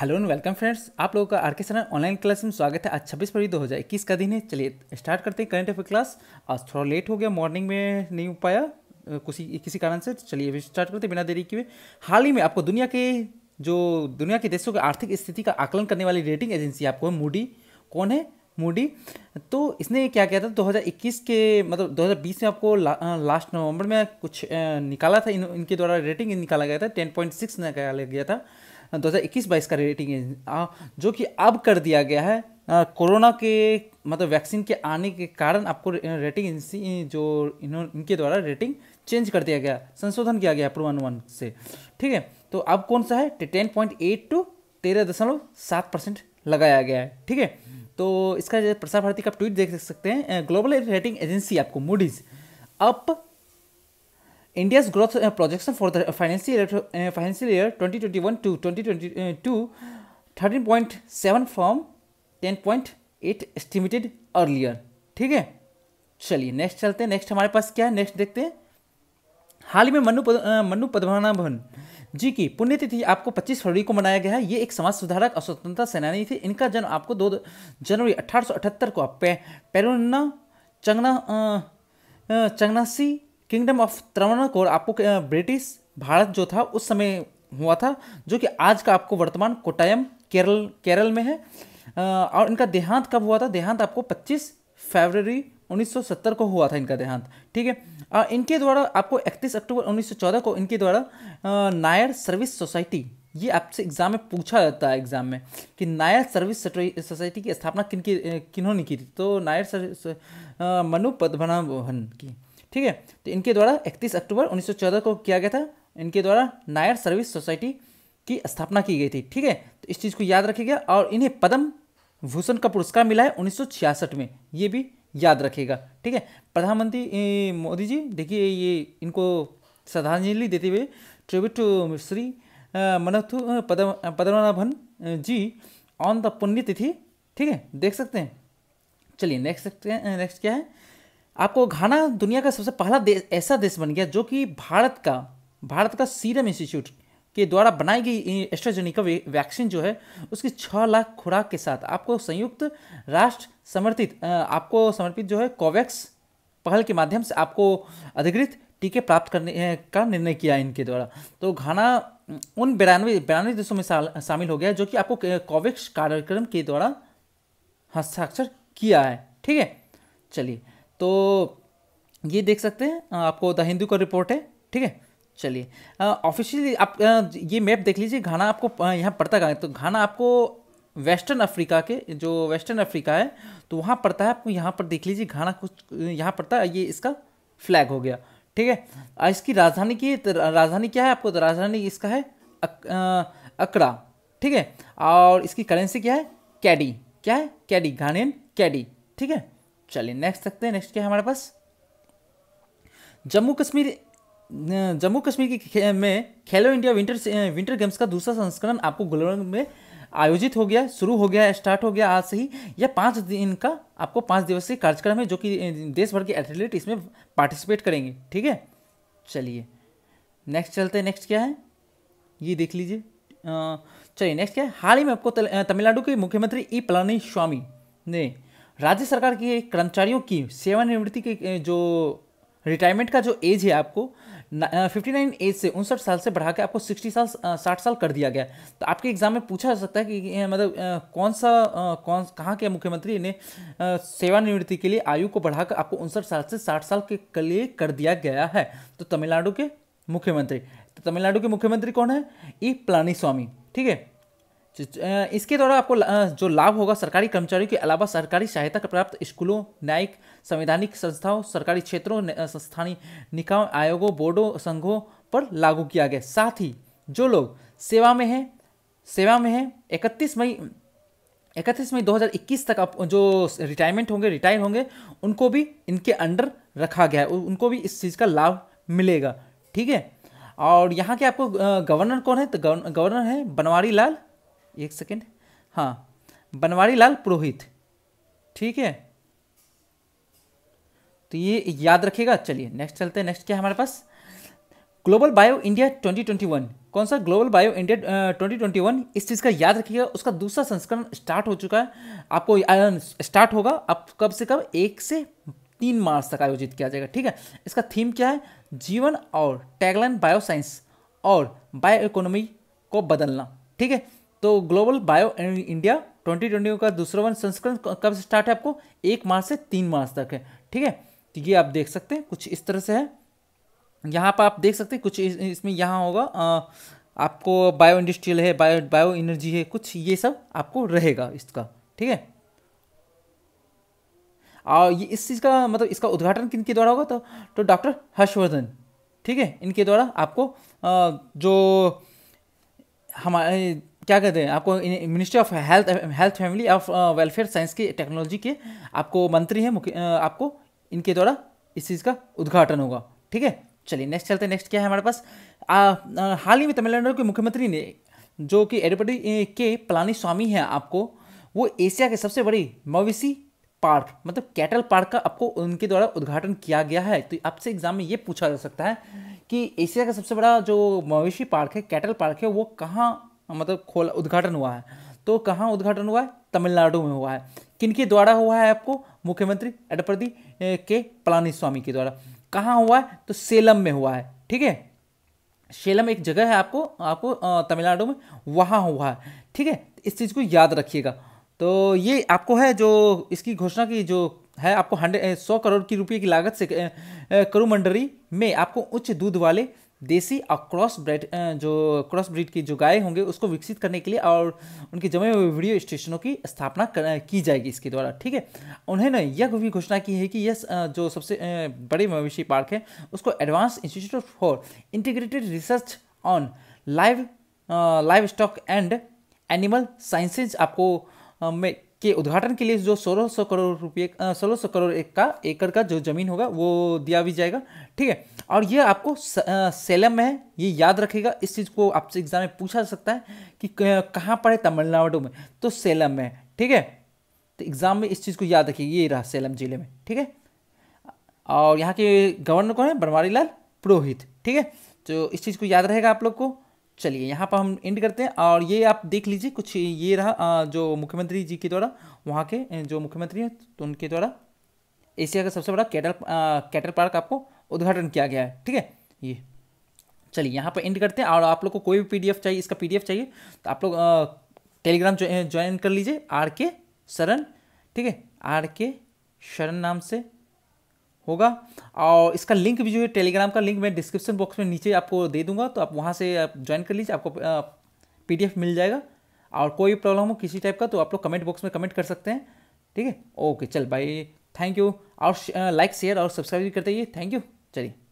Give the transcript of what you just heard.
hello and welcome friends आप लोगों का आर के सर ऑनलाइन क्लास में स्वागत है आज छब्बीस फरवरी दो हज़ार इक्कीस का दिन है चलिए स्टार्ट करते हैं करंट अफेयर क्लास आज थोड़ा लेट हो गया मॉर्निंग में नहीं हो पाया किसी किसी कारण से चलिए अभी स्टार्ट करते बिना देरी के हाल ही में आपको दुनिया के जो दुनिया के देशों की आर्थिक स्थिति का आकलन करने वाली रेटिंग एजेंसी आपको मूडी कौन है मूडी तो इसने क्या किया था 2021 के मतलब 2020 में आपको ला, लास्ट नवंबर में कुछ निकाला था इन, इनके द्वारा रेटिंग निकाला गया था 10.6 निकाला गया था दो हज़ार इक्कीस बाईस का रेटिंग जो कि अब कर दिया गया है कोरोना के मतलब वैक्सीन के आने के कारण आपको रेटिंग एजेंसी जो इन्होंने इनके द्वारा रेटिंग चेंज कर दिया गया संशोधन किया गया पूर्वानुमान वन से ठीक है तो अब कौन सा है टेन पॉइंट एट टू तेरह दशमलव सात परसेंट लगाया गया है ठीक है तो इसका प्रसार भारती का ट्वीट देख सकते हैं ग्लोबल रेटिंग एजेंसी आपको Moody's up India's growth uh, projection for the uh, financial year, uh, financial year 2021 to 2022 13.7 from 10.8 estimated earlier ठीक है चलिए नेक्स्ट चलते हैं नेक्स्ट हमारे पास क्या है नेक्स्ट देखते हैं हाल ही में मनु पद, मनु पद्मनाभन जी की पुण्यतिथि आपको 25 फरवरी को मनाया गया है ये एक समाज सुधारक और स्वतंत्रता सेनानी थे इनका जन्म आपको दो जनवरी 1878 को पे, पेरुन्ना चंगना चंगनासी किंगडम ऑफ त्रवणकोर आपको ब्रिटिश भारत जो था उस समय हुआ था जो कि आज का आपको वर्तमान कोटायम केरल केरल में है और इनका देहांत कब हुआ था देहांत आपको 25 फरवरी 1970 को हुआ था इनका देहांत ठीक है और इनके द्वारा आपको 31 अक्टूबर 1914 को इनके द्वारा नायर सर्विस सोसाइटी ये आपसे एग्जाम में पूछा जाता है एग्जाम में कि नायर सर्विस सोसाइटी की स्थापना किन की किन्होंने की थी तो नायर सर्विस मनु पद्मनाभन की ठीक है तो इनके द्वारा 31 अक्टूबर 1914 को किया गया था इनके द्वारा नायर सर्विस सोसाइटी की स्थापना की गई थी ठीक है तो इस चीज़ को याद रखेगा और इन्हें पद्म भूषण का पुरस्कार मिला है उन्नीस में ये भी याद रखेगा ठीक है प्रधानमंत्री मोदी जी देखिए ये इनको श्रद्धांजलि देते हुए tribute Shri Mannathu Padma Padmanabhan ji on the पुण्यतिथि ठीक है देख सकते हैं चलिए नेक्स्ट नेक्स्ट क्या है आपको घाना दुनिया का सबसे पहला देश ऐसा देश बन गया जो कि भारत का भारत का सीरम इंस्टीट्यूट के द्वारा बनाई गई एस्ट्राजेनिका वैक्सीन जो है उसकी छः लाख खुराक के साथ आपको संयुक्त राष्ट्र समर्पित आपको समर्पित जो है कोवैक्स पहल के माध्यम से आपको अधिकृत टीके प्राप्त करने का निर्णय किया इनके द्वारा तो घाना उन बिरानवे बिरानवे देशों में शामिल हो गया जो कि आपको कोवैक्स कार्यक्रम के द्वारा हस्ताक्षर किया है ठीक है चलिए तो ये देख सकते हैं आपको द हिंदू का रिपोर्ट है ठीक है चलिए ऑफिशियली आप ये मैप देख लीजिए घाना आपको यहाँ पड़ता है तो घाना आपको वेस्टर्न अफ्रीका के जो वेस्टर्न अफ्रीका है तो वहाँ पड़ता है आपको यहाँ पर देख लीजिए घाना कुछ यहाँ पड़ता है ये इसका फ्लैग हो गया ठीक है इसकी राजधानी की तो राजधानी क्या है आपको तो राजधानी इसका है अक, आ, अकड़ा ठीक है और इसकी करेंसी क्या है कैडी क्या है कैडी घानियन कैडी ठीक है चलिए नेक्स्ट देखते हैं नेक्स्ट क्या है हमारे पास जम्मू कश्मीर जम्मू कश्मीर के में खेलो इंडिया विंटर विंटर गेम्स का दूसरा संस्करण आपको गुलमर्ग में आयोजित हो गया शुरू हो गया स्टार्ट हो गया आज से ही यह पाँच दिन का आपको पाँच दिवसीय कार्यक्रम है जो कि देश भर के एथलीट इसमें पार्टिसिपेट करेंगे ठीक है चलिए नेक्स्ट चलते हैं नेक्स्ट क्या है ये देख लीजिए चलिए नेक्स्ट क्या है हाल ही में आपको तमिलनाडु के मुख्यमंत्री ई पलानी स्वामी ने राज्य सरकार की कर्मचारियों की सेवानिवृत्ति के जो रिटायरमेंट का जो एज है आपको फिफ्टी नाइन एज से उनसठ साल से बढ़ा के आपको सिक्सटी साल साठ साल कर दिया गया तो आपके एग्जाम में पूछा जा सकता है कि मतलब कौन सा कौन कहाँ के मुख्यमंत्री ने सेवानिवृत्ति के लिए आयु को बढ़ाकर आपको उनसठ साल से साठ साल के लिए कर दिया गया है तो तमिलनाडु के मुख्यमंत्री तो तमिलनाडु के मुख्यमंत्री कौन है ई पलानी स्वामी ठीक है इसके द्वारा आपको जो लाभ होगा सरकारी कर्मचारियों के अलावा सरकारी सहायता प्राप्त स्कूलों न्यायिक संवैधानिक संस्थाओं सरकारी क्षेत्रों स्थानीय निकाय आयोगों बोर्डों संघों पर लागू किया गया साथ ही जो लोग सेवा में हैं सेवा में हैं इकतीस मई इकतीस मई 2021 तक आप जो रिटायरमेंट होंगे रिटायर होंगे उनको भी इनके अंडर रखा गया है उनको भी इस चीज़ का लाभ मिलेगा ठीक है और यहाँ के आपको गवर्नर कौन है तो गवर्नर है बनवारी लाल एक सेकेंड हाँ बनवारी लाल पुरोहित ठीक है तो ये याद रखिएगा चलिए नेक्स्ट चलते हैं नेक्स्ट क्या है हमारे पास ग्लोबल बायो इंडिया 2021 कौन सा ग्लोबल बायो इंडिया 2021 इस चीज़ का याद रखिएगा उसका दूसरा संस्करण स्टार्ट हो चुका है आपको स्टार्ट होगा आप कब से कब एक से तीन मार्च तक आयोजित किया जाएगा ठीक है इसका थीम क्या है जीवन और टैगलाइन बायोसाइंस और बायो इकोनॉमी को बदलना ठीक है तो ग्लोबल बायो इंडिया 2020 का दूसरा वन संस्करण कब से स्टार्ट है आपको एक मार्च से तीन मार्च तक है ठीक है तो ये आप देख सकते हैं कुछ इस तरह से है यहाँ पर आप देख सकते हैं कुछ इसमें यहाँ होगा आ, आपको बायो इंडस्ट्रियल है बायो बायो एनर्जी है कुछ ये सब आपको रहेगा इसका ठीक है और ये इस चीज़ का मतलब इसका उद्घाटन किन के द्वारा होगा तो तो डॉक्टर हर्षवर्धन ठीक है इनके द्वारा आपको आ, जो हमारे क्या कहते हैं आपको ministry of health health family of welfare science की टेक्नोलॉजी के आपको मंत्री हैं uh, आपको इनके द्वारा इस चीज़ का उद्घाटन होगा ठीक है चलिए नेक्स्ट चलते हैं नेक्स्ट क्या है हमारे पास हाल ही में तमिलनाडु के मुख्यमंत्री ने जो कि एडपटी के पलानी स्वामी हैं आपको वो एशिया के सबसे बड़ी मवेशी पार्क मतलब कैटल पार्क का आपको उनके द्वारा उद्घाटन किया गया है तो आपसे एग्जाम में ये पूछा जा सकता है कि एशिया का सबसे बड़ा जो मवेशी पार्क है कैटल पार्क है वो कहाँ मतलब खोला उद्घाटन हुआ है तो कहाँ उद्घाटन हुआ है तमिलनाडु में हुआ है किनके द्वारा हुआ है आपको मुख्यमंत्री एडप्रदी के पलानी स्वामी के द्वारा कहाँ हुआ है तो सेलम में हुआ है ठीक है सेलम एक जगह है आपको आपको तमिलनाडु में वहाँ हुआ है ठीक है इस चीज़ को याद रखिएगा तो ये आपको है जो इसकी घोषणा की जो है आपको हंड्रेड सौ करोड़ की रुपये की लागत से करुमंडरी में आपको उच्च दूध वाले देसी और क्रॉस ब्रेड जो क्रॉस ब्रिड की जो गाय होंगे उसको विकसित करने के लिए और उनके जमे हुए वीडियो स्टेशनों की स्थापना की जाएगी इसके द्वारा ठीक है उन्होंने यह भी घोषणा की है कि यह जो सबसे बड़े मवेशी पार्क है उसको advance institute for integrated research on live livestock and animal sciences आपको में के उद्घाटन के लिए जो सोलह सौ करोड़ रुपये सोलह सौ करोड़ एक का एकड़ का जो ज़मीन होगा वो दिया भी जाएगा ठीक है और ये आपको सेलम में है ये याद रखेगा इस चीज़ को आपसे एग्जाम में पूछा जा सकता है कि कहाँ पर है तमिलनाडु में तो सेलम में ठीक है तो एग्ज़ाम में इस चीज़ को याद रखिए ये रहा सेलम जिले में ठीक है और यहाँ के गवर्नर कौन है बनवारी लाल पुरोहित ठीक है तो इस चीज़ को याद रहेगा आप लोग को चलिए यहाँ पर हम एंड करते हैं और ये आप देख लीजिए कुछ ये रहा जो मुख्यमंत्री जी के द्वारा वहाँ के जो मुख्यमंत्री हैं तो उनके द्वारा एशिया का सबसे बड़ा कैटल कैटल पार्क आपको उद्घाटन किया गया है ठीक है ये चलिए यहाँ पर एंड करते हैं और आप लोग को कोई भी पीडीएफ चाहिए इसका पीडीएफ चाहिए तो आप लोग टेलीग्राम ज्वाइन कर लीजिए आर के शरण ठीक है आर के शरण नाम से होगा और इसका लिंक भी जो है टेलीग्राम का लिंक मैं डिस्क्रिप्शन बॉक्स में नीचे आपको दे दूंगा तो आप वहाँ से आप ज्वाइन कर लीजिए आपको पीडीएफ मिल जाएगा और कोई प्रॉब्लम हो किसी टाइप का तो आप लोग कमेंट बॉक्स में कमेंट कर सकते हैं ठीक है ओके चल बाई थैंक यू और लाइक शेयर और सब्सक्राइब भी करते रहिए थैंक यू चलिए